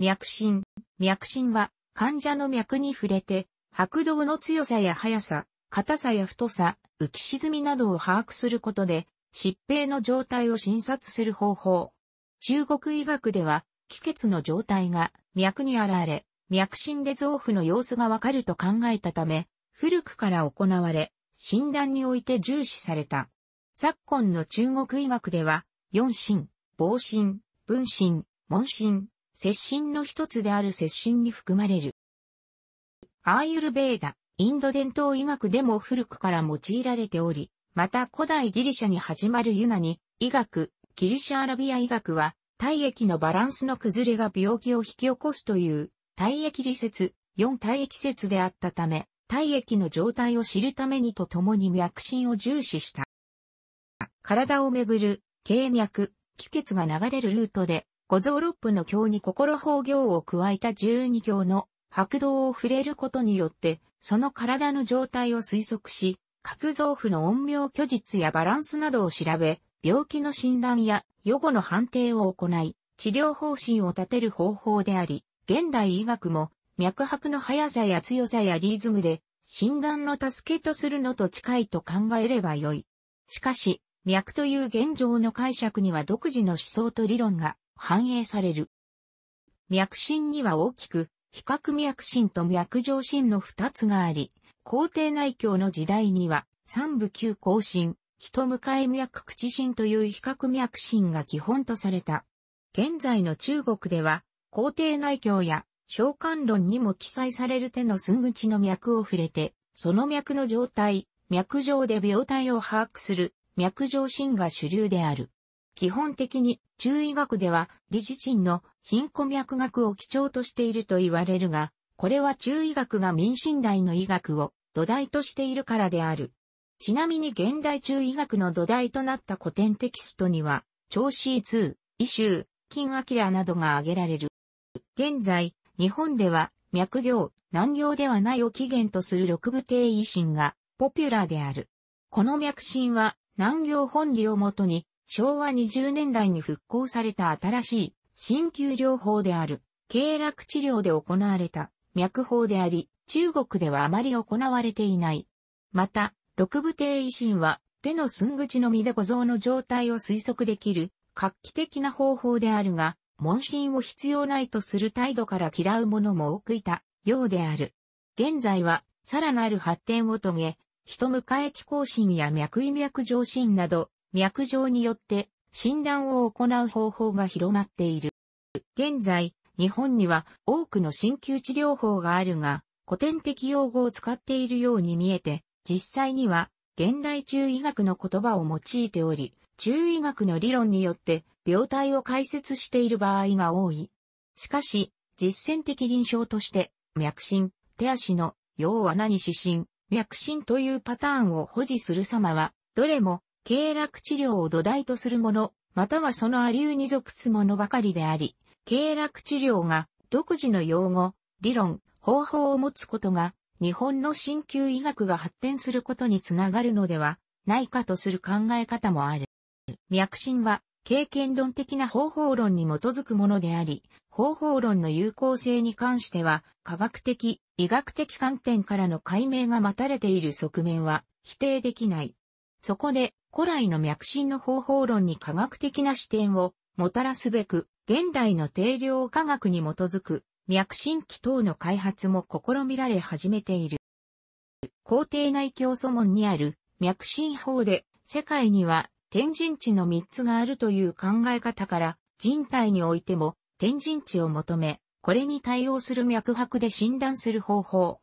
脈診。脈診は、患者の脈に触れて、拍動の強さや速さ、硬さや太さ、浮き沈みなどを把握することで、疾病の状態を診察する方法。中国医学では、気血の状態が脈に現れ、脈診で臓腑の様子がわかると考えたため、古くから行われ、診断において重視された。昨今の中国医学では、四診、防診、分診、問診、接心の一つである接心に含まれる。アーユルベーダ、インド伝統医学でも古くから用いられており、また古代ギリシャに始まるユナに、医学、ギリシャアラビア医学は、体液のバランスの崩れが病気を引き起こすという、体液理説、4体液説であったため、体液の状態を知るためにとともに脈診を重視した。体をめぐる、経脈、気血が流れるルートで、五蔵六部の経に心法行を加えた十二行の白道を触れることによって、その体の状態を推測し、各臓腑の陰陽虚実やバランスなどを調べ、病気の診断や予後の判定を行い、治療方針を立てる方法であり、現代医学も脈拍の速さや強さやリズムで診断の助けとするのと近いと考えればよい。しかし、脈という現状の解釈には独自の思想と理論が反映される。脈診には大きく、比較脈診と脈上診の二つがあり、皇帝内教の時代には、三部旧行診、人迎え脈口診という比較脈診が基本とされた。現在の中国では、皇帝内教や召喚論にも記載される手の寸口の脈を触れて、その脈の状態、脈上で病態を把握する、脈上診が主流である。基本的に中医学では理事賃の貧困脈学を基調としていると言われるが、これは中医学が民信代の医学を土台としているからである。ちなみに現代中医学の土台となった古典テキストには、長子2、異臭、金明などが挙げられる。現在、日本では、脈行、難行ではないを起源とする六部定維新がポピュラーである。この脈診は、難行本理をもとに、昭和20年代に復興された新しい、鍼灸療法である、経絡治療で行われた、脈法であり、中国ではあまり行われていない。また、六部定維新は、手の寸口のみで小僧の状態を推測できる、画期的な方法であるが、問診を必要ないとする態度から嫌う者も多くいた、ようである。現在は、さらなる発展を遂げ、人向え気更新や脈意脈上進など、脈状によって診断を行う方法が広まっている。現在、日本には多くの鍼灸治療法があるが、古典的用語を使っているように見えて、実際には現代中医学の言葉を用いており、中医学の理論によって病態を解説している場合が多い。しかし、実践的臨床として、脈診、手足の、要は何指針、脈診というパターンを保持する様は、どれも経絡治療を土台とするもの、またはその亜流に属すものばかりであり、経絡治療が独自の用語、理論、方法を持つことが、日本の鍼灸医学が発展することにつながるのではないかとする考え方もある。脈診は、経験論的な方法論に基づくものであり、方法論の有効性に関しては、科学的、医学的観点からの解明が待たれている側面は否定できない。そこで、古来の脈診の方法論に科学的な視点をもたらすべく、現代の定量科学に基づく脈診器等の開発も試みられ始めている。皇帝内教祖門にある脈診法で世界には天神地の3つがあるという考え方から人体においても天神地を求め、これに対応する脈拍で診断する方法。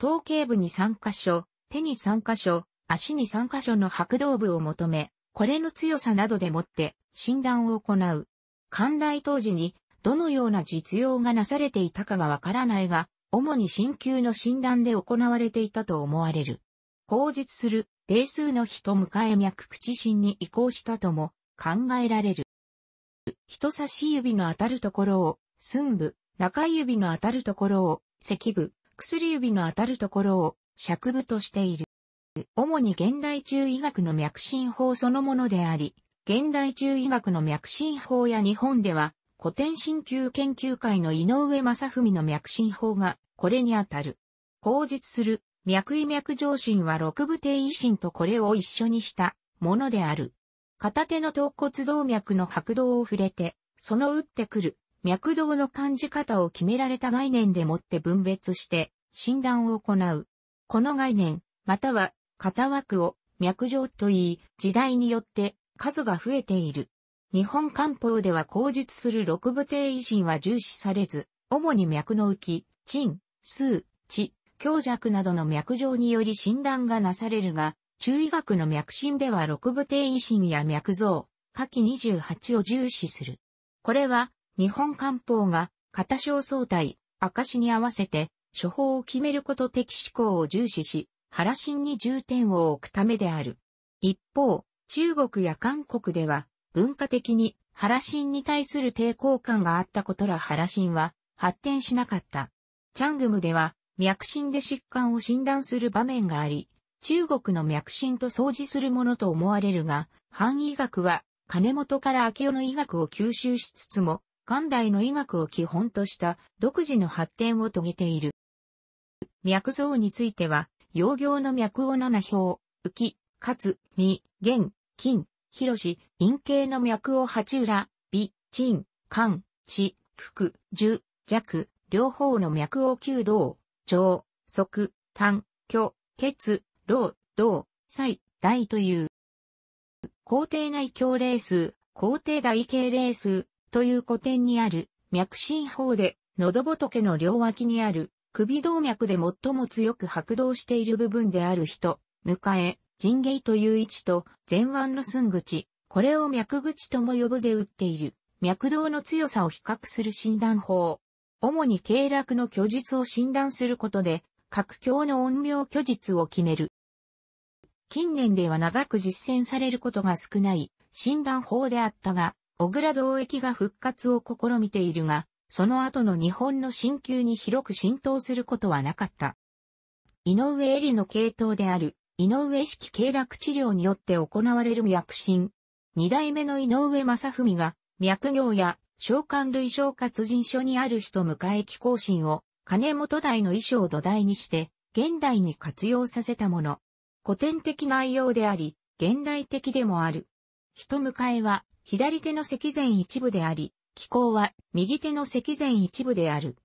統計部に3箇所、手に3箇所、足に3箇所の白動部を求め、これの強さなどでもって診断を行う。寛大当時にどのような実用がなされていたかがわからないが、主に鍼灸の診断で行われていたと思われる。口述する、霊数の日と迎え脈口診に移行したとも考えられる。人差し指の当たるところを、寸部、中指の当たるところを、脊部、薬指の当たるところを、尺部としている。主に現代中医学の脈診法そのものであり、現代中医学の脈診法や日本では、古典鍼灸研究会の井上正文の脈診法が、これにあたる。口述する、脈位脈上心は六部定位心とこれを一緒にしたものである。片手の頭骨動脈の拍動を触れて、その打ってくる脈動の感じ方を決められた概念でもって分別して診断を行う。この概念、または型枠を脈状と言い、時代によって数が増えている。日本漢方では口述する六部定維新は重視されず、主に脈の浮き、鎮、数、地、強弱などの脈状により診断がなされるが、中医学の脈診では六部定維新や脈像、下記28を重視する。これは、日本漢方が、型小相対、証に合わせて、処方を決めること的思考を重視し、原神に重点を置くためである。一方、中国や韓国では、文化的に原神に対する抵抗感があったことら原神は発展しなかった。チャングムでは、脈診で疾患を診断する場面があり、中国の脈診と相似するものと思われるが、範医学は金本から明夫の医学を吸収しつつも、元代の医学を基本とした独自の発展を遂げている。脈像については、用行の脈を七表、浮き、かつ、み、元、金、広し、陰形の脈を八裏、美、鎮、漢、地、福、樹、弱、両方の脈を九道、長、足、短、虚、血、老、道、祭、大という。皇帝内教令数、皇帝大経令数という古典にある脈神法で、喉仏の両脇にある首動脈で最も強く拍動している部分である人、迎え、人芸という位置と、前腕の寸口、これを脈口とも呼ぶで打っている、脈動の強さを比較する診断法。主に経絡の虚実を診断することで、各教の音量虚実を決める。近年では長く実践されることが少ない診断法であったが、小倉同液が復活を試みているが、その後の日本の新旧に広く浸透することはなかった。井上恵里の系統である、井上式経絡治療によって行われる脈診。二代目の井上正文が、脈行や召喚類消化人書にある人迎え気行進を、金本代の衣装を土台にして、現代に活用させたもの。古典的内容であり、現代的でもある。人迎えは、左手の脊前一部であり、気候は右手の脊前一部である。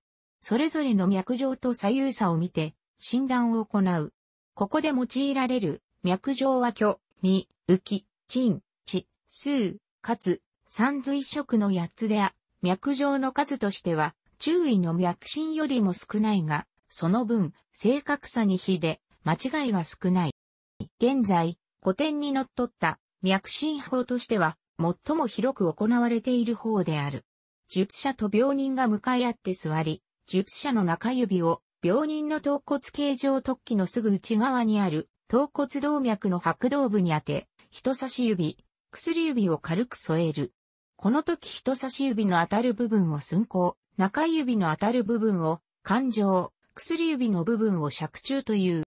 それぞれの脈状と左右差を見て診断を行う。ここで用いられる脈状は虚、未、浮き、鎮、地、数、かつ、三髄色の8つであ、脈状の数としては、注意の脈診よりも少ないが、その分、正確さに比で、間違いが少ない。現在、古典に則っった脈診法としては、最も広く行われている方である。術者と病人が向かい合って座り、術者の中指を病人の頭骨形状突起のすぐ内側にある頭骨動脈の白動部に当て、人差し指、薬指を軽く添える。この時人差し指の当たる部分を寸行、中指の当たる部分を感情、薬指の部分を尺中という。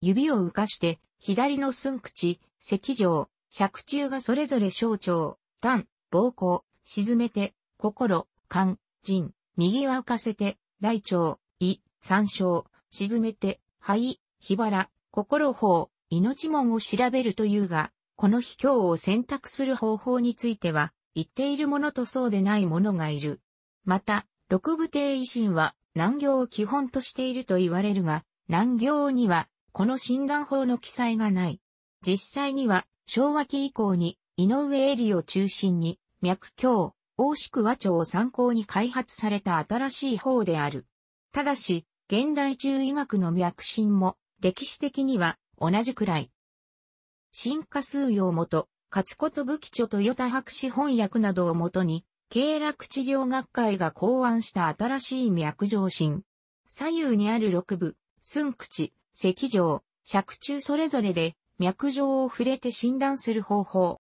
指を浮かして、左の寸口、脊上、尺中がそれぞれ象徴、単、膀胱、沈めて、心、肝、腎、右は浮かせて、大腸、胃、三章、沈めて、肺、火腹、心法、命門を調べるというが、この秘境を選択する方法については、言っているものとそうでないものがいる。また、六部帝維新は難行を基本としていると言われるが、難行には、この診断法の記載がない。実際には、昭和期以降に井上エリを中心に、脈鏡、大宿和町を参考に開発された新しい方である。ただし、現代中医学の脈診も、歴史的には同じくらい。進化数用元、勝こと武器著与田博士翻訳などをもとに、経絡治療学会が考案した新しい脈上診。左右にある六部、寸口、石上、尺中それぞれで脈状を触れて診断する方法。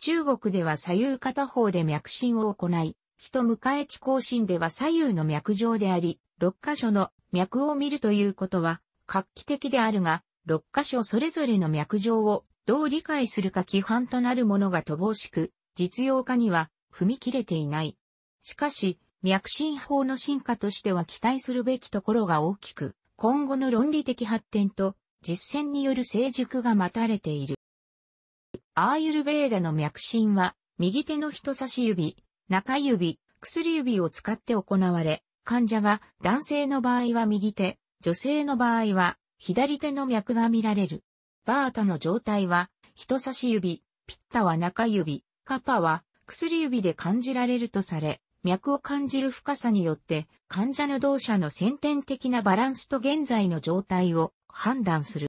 中国では左右片方で脈診を行い、人向かえ気候診では左右の脈状であり、6箇所の脈を見るということは画期的であるが、6箇所それぞれの脈状をどう理解するか規範となるものが乏しく、実用化には踏み切れていない。しかし、脈診法の進化としては期待するべきところが大きく、今後の論理的発展と実践による成熟が待たれている。アーユルベーダの脈診は、右手の人差し指、中指、薬指を使って行われ、患者が男性の場合は右手、女性の場合は左手の脈が見られる。バータの状態は人差し指、ピッタは中指、カパは薬指で感じられるとされ、脈を感じる深さによって患者の動作の先天的なバランスと現在の状態を判断する。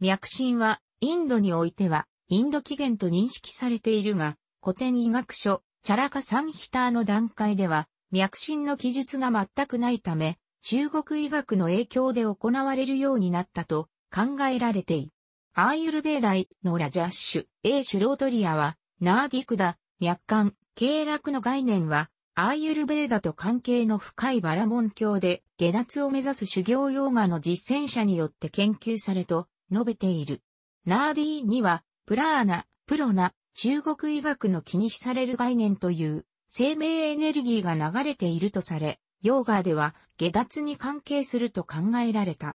脈診は、インドにおいては、インド起源と認識されているが、古典医学書、チャラカサンヒターの段階では、脈診の記述が全くないため、中国医学の影響で行われるようになったと考えられている。アーユルベーダイのラジャッシュ、エーシュロートリアは、ナーディクダ、脈感、経絡の概念は、アーユルベーダと関係の深いバラモン教で下脱を目指す修行ヨーガの実践者によって研究されと述べている。ナーディーには、プラーナ、プロナ、中国医学の気に比される概念という生命エネルギーが流れているとされ、ヨーガでは下脱に関係すると考えられた。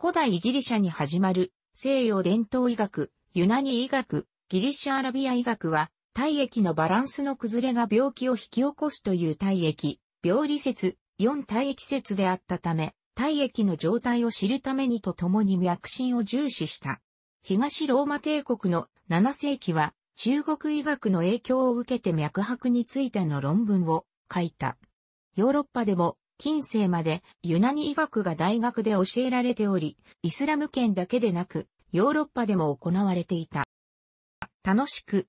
古代ギリシャに始まる西洋伝統医学、ユナニ医学、ギリシャアラビア医学は体液のバランスの崩れが病気を引き起こすという体液、病理説、4体液説であったため、体液の状態を知るためにとともに脈診を重視した。東ローマ帝国の7世紀は、中国医学の影響を受けて脈拍についての論文を書いた。ヨーロッパでも近世までユナニ医学が大学で教えられており、イスラム圏だけでなく、ヨーロッパでも行われていた。楽しく